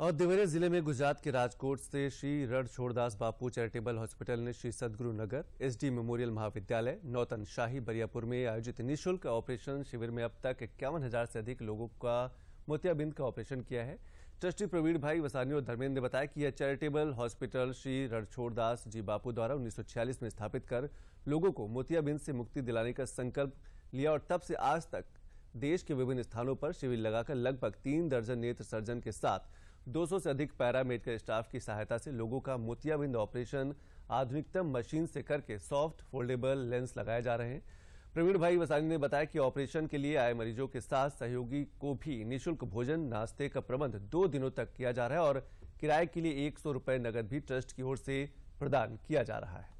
और देवरिया जिले में गुजरात के राजकोट से श्री रण छोड़दास बापू चैरिटेबल हॉस्पिटल ने श्री सदगुरु नगर एसडी मेमोरियल महाविद्यालय नौतन शाही बरियापुर में आयोजित निःशुल्क ऑपरेशन शिविर में अब तक इक्यावन हजार से अधिक लोगों का मोतियाबिंद का ऑपरेशन किया है ट्रस्टी प्रवीण भाई वसानी और धर्मेंद्र ने बताया कि यह चैरिटेबल हॉस्पिटल श्री रणछोड़दास जी बापू द्वारा उन्नीस में स्थापित कर लोगों को मोतियाबिंद से मुक्ति दिलाने का संकल्प लिया और तब से आज तक देश के विभिन्न स्थानों पर शिविर लगाकर लगभग तीन दर्जन नेत्र सर्जन के साथ 200 से अधिक पैरा मेडिकल स्टाफ की सहायता से लोगों का मोतियाबिंद ऑपरेशन आधुनिकतम मशीन से करके सॉफ्ट फोल्डेबल लेंस लगाए जा रहे हैं प्रवीण भाई वसानी ने बताया कि ऑपरेशन के लिए आए मरीजों के साथ सहयोगी को भी निशुल्क भोजन नाश्ते का प्रबंध दो दिनों तक किया जा रहा है और किराए के लिए एक सौ नगद भी ट्रस्ट की ओर से प्रदान किया जा रहा है